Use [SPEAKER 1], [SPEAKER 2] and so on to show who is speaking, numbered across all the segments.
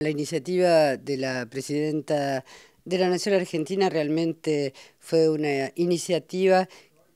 [SPEAKER 1] La iniciativa de la presidenta de la Nación Argentina realmente fue una iniciativa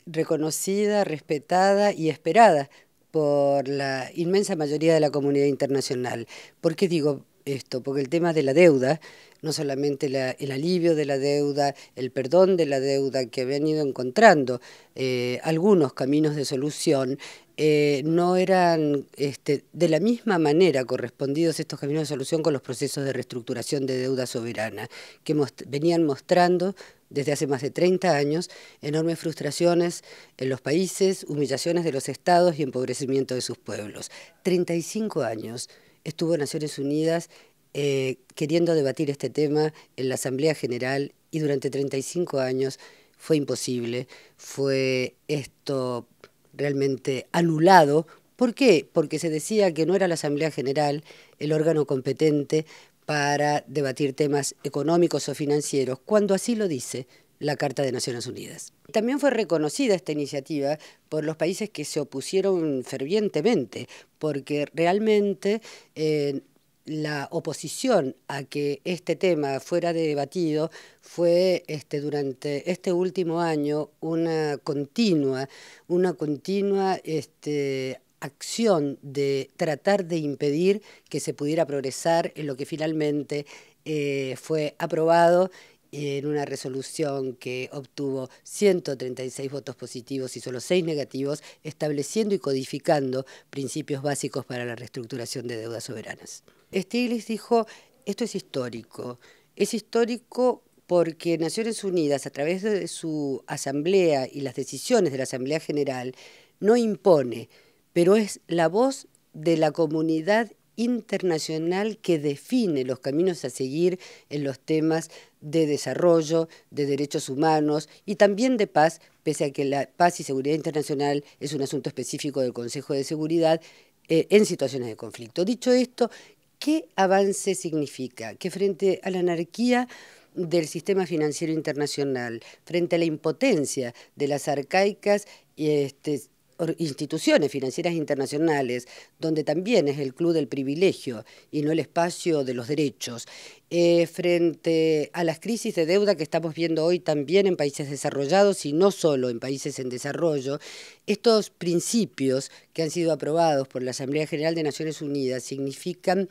[SPEAKER 1] reconocida, respetada y esperada por la inmensa mayoría de la comunidad internacional. ¿Por qué digo esto, porque el tema de la deuda, no solamente el alivio de la deuda, el perdón de la deuda, que habían ido encontrando eh, algunos caminos de solución, eh, no eran este, de la misma manera correspondidos estos caminos de solución con los procesos de reestructuración de deuda soberana, que venían mostrando desde hace más de 30 años enormes frustraciones en los países, humillaciones de los estados y empobrecimiento de sus pueblos. 35 años estuvo en Naciones Unidas eh, queriendo debatir este tema en la Asamblea General y durante 35 años fue imposible, fue esto realmente anulado. ¿Por qué? Porque se decía que no era la Asamblea General el órgano competente para debatir temas económicos o financieros, cuando así lo dice la Carta de Naciones Unidas. También fue reconocida esta iniciativa por los países que se opusieron fervientemente, porque realmente eh, la oposición a que este tema fuera debatido fue este, durante este último año una continua, una continua este, acción de tratar de impedir que se pudiera progresar en lo que finalmente eh, fue aprobado en una resolución que obtuvo 136 votos positivos y solo 6 negativos, estableciendo y codificando principios básicos para la reestructuración de deudas soberanas. Stiglitz dijo, esto es histórico, es histórico porque Naciones Unidas, a través de su asamblea y las decisiones de la Asamblea General, no impone, pero es la voz de la comunidad internacional que define los caminos a seguir en los temas de desarrollo, de derechos humanos y también de paz, pese a que la paz y seguridad internacional es un asunto específico del Consejo de Seguridad eh, en situaciones de conflicto. Dicho esto, ¿qué avance significa? Que frente a la anarquía del sistema financiero internacional, frente a la impotencia de las arcaicas este, instituciones financieras internacionales, donde también es el club del privilegio y no el espacio de los derechos, eh, frente a las crisis de deuda que estamos viendo hoy también en países desarrollados y no solo en países en desarrollo, estos principios que han sido aprobados por la Asamblea General de Naciones Unidas significan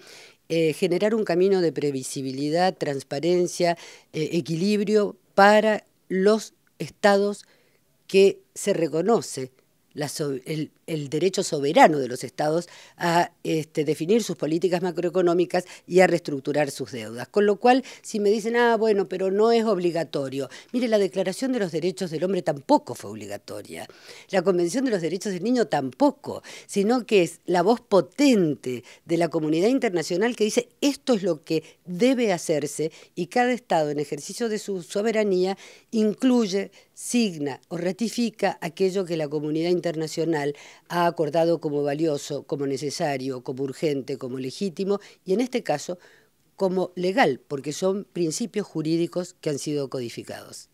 [SPEAKER 1] eh, generar un camino de previsibilidad, transparencia, eh, equilibrio para los estados que se reconoce el, derecho soberano de los estados a este, definir sus políticas macroeconómicas y a reestructurar sus deudas. Con lo cual, si me dicen, ah, bueno, pero no es obligatorio. Mire, la Declaración de los Derechos del Hombre tampoco fue obligatoria. La Convención de los Derechos del Niño tampoco, sino que es la voz potente de la comunidad internacional que dice, esto es lo que debe hacerse y cada estado en ejercicio de su soberanía incluye, signa o ratifica aquello que la comunidad internacional internacional ha acordado como valioso, como necesario, como urgente, como legítimo y en este caso como legal, porque son principios jurídicos que han sido codificados.